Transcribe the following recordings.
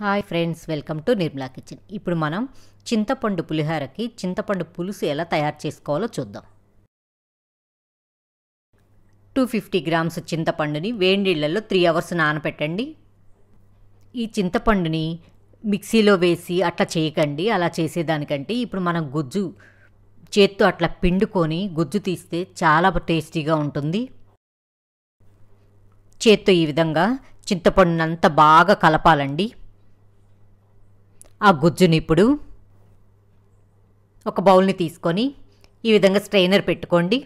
hi friends welcome to Nirmala kitchen ఇప్పుడు మనం చింతపండు పులిహారకి చింతపండు పులుసు ఎలా తయారు చేసుకోవాలో చూద్దాం టూ ఫిఫ్టీ గ్రామ్స్ చింతపండుని వేడినీళ్ళల్లో త్రీ అవర్స్ నానపెట్టండి ఈ చింతపండుని మిక్సీలో వేసి అట్లా చేయకండి అలా చేసేదానికంటే ఇప్పుడు మనం గుజ్జు చేత్తో అట్లా పిండుకొని గుజ్జు తీస్తే చాలా టేస్టీగా ఉంటుంది చేత్తో ఈ విధంగా చింతపండునంతా బాగా కలపాలండి ఆ గుజ్జుని ఇప్పుడు ఒక బౌల్ని తీసుకొని ఈ విధంగా స్ట్రైనర్ పెట్టుకోండి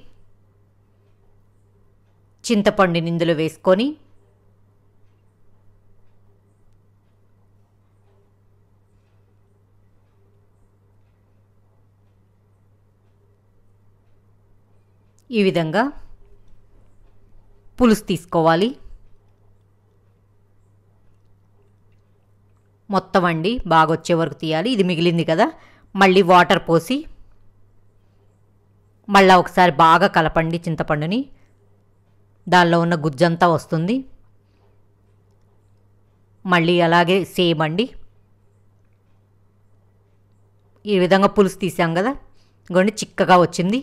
చింతపండు నిందులో వేసుకొని ఈ విధంగా పులుసు తీసుకోవాలి మొత్తం అండి బాగా వచ్చే వరకు తీయాలి ఇది మిగిలింది కదా మళ్ళీ వాటర్ పోసి మళ్ళీ ఒకసారి బాగా కలపండి చింతపండుని దానిలో ఉన్న గుజ్జంతా వస్తుంది మళ్ళీ అలాగే సేమ్ అండి ఈ విధంగా పులుసు తీసాం కదా గొండి చిక్కగా వచ్చింది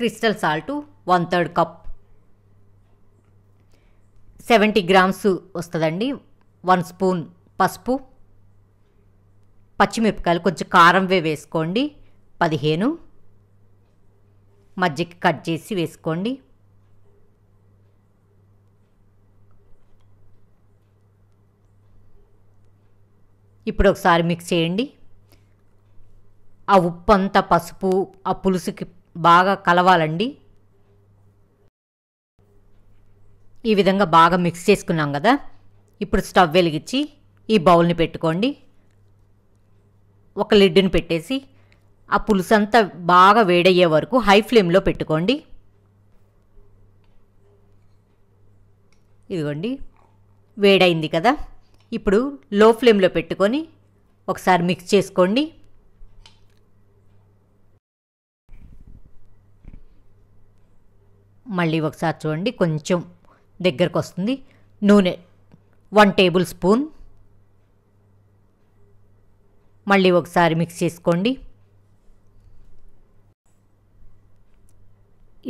crystal salt one third cup seventy grams వస్తుందండి వన్ స్పూన్ పసుపు పచ్చిమిరపకాయలు కొంచెం కారంవే వేసుకోండి పదిహేను మజ్జిగ కట్ చేసి వేసుకోండి ఇప్పుడు ఒకసారి మిక్స్ చేయండి ఆ ఉప్పు అంతా పసుపు ఆ పులుసుకి బాగా కలవాలండి ఈ విధంగా బాగా మిక్స్ చేసుకున్నాం కదా ఇప్పుడు స్టవ్ వెలిగించి ఈ బౌల్ని పెట్టుకోండి ఒక లిడ్డుని పెట్టేసి ఆ పులుసు అంతా బాగా వేడయ్యే వరకు హై ఫ్లేమ్లో పెట్టుకోండి ఇదిగోండి వేడైంది కదా ఇప్పుడు లో ఫ్లేమ్లో పెట్టుకొని ఒకసారి మిక్స్ చేసుకోండి మళ్ళీ ఒకసారి చూడండి కొంచెం దగ్గరకు వస్తుంది నూనె వన్ టేబుల్ స్పూన్ మళ్ళీ ఒకసారి మిక్స్ చేసుకోండి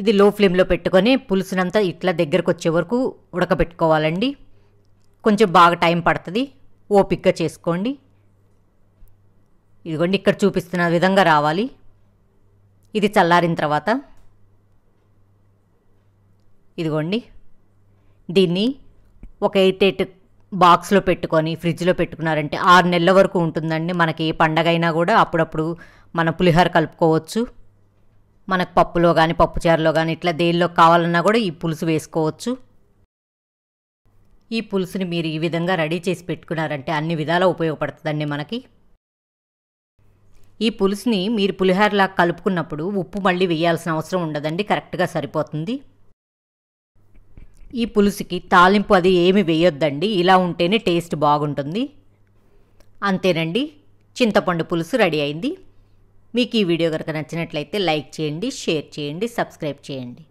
ఇది లో ఫ్లేమ్లో పెట్టుకొని పులుసునంతా ఇట్లా దగ్గరకు వచ్చే వరకు ఉడకబెట్టుకోవాలండి కొంచెం బాగా టైం పడుతుంది ఓపిక్గా చేసుకోండి ఇదిగోండి ఇక్కడ చూపిస్తున్న విధంగా రావాలి ఇది చల్లారిన తర్వాత ఇదిగోండి దీన్ని ఒక ఎయిట్ ఎయిట్ బాక్స్లో పెట్టుకొని ఫ్రిడ్జ్లో పెట్టుకున్నారంటే ఆరు నెలల వరకు ఉంటుందండి మనకి ఏ పండగ అయినా కూడా అప్పుడప్పుడు మన పులిహోర కలుపుకోవచ్చు మనకు పప్పులో కానీ చారులో కానీ ఇట్లా దేనిలో కావాలన్నా కూడా ఈ పులుసు వేసుకోవచ్చు ఈ పులుసుని మీరు ఈ విధంగా రెడీ చేసి పెట్టుకున్నారంటే అన్ని విధాలా ఉపయోగపడుతుందండి మనకి ఈ పులుసుని మీరు పులిహోరలా కలుపుకున్నప్పుడు ఉప్పు మళ్ళీ వేయాల్సిన అవసరం ఉండదండి కరెక్ట్గా సరిపోతుంది ఈ పులుసుకి తాలింపు అది ఏమి వేయొద్దండి ఇలా ఉంటేనే టేస్ట్ బాగుంటుంది అంతేనండి చింతపండు పులుసు రెడీ అయింది మీకు ఈ వీడియో కనుక నచ్చినట్లయితే లైక్ చేయండి షేర్ చేయండి సబ్స్క్రైబ్ చేయండి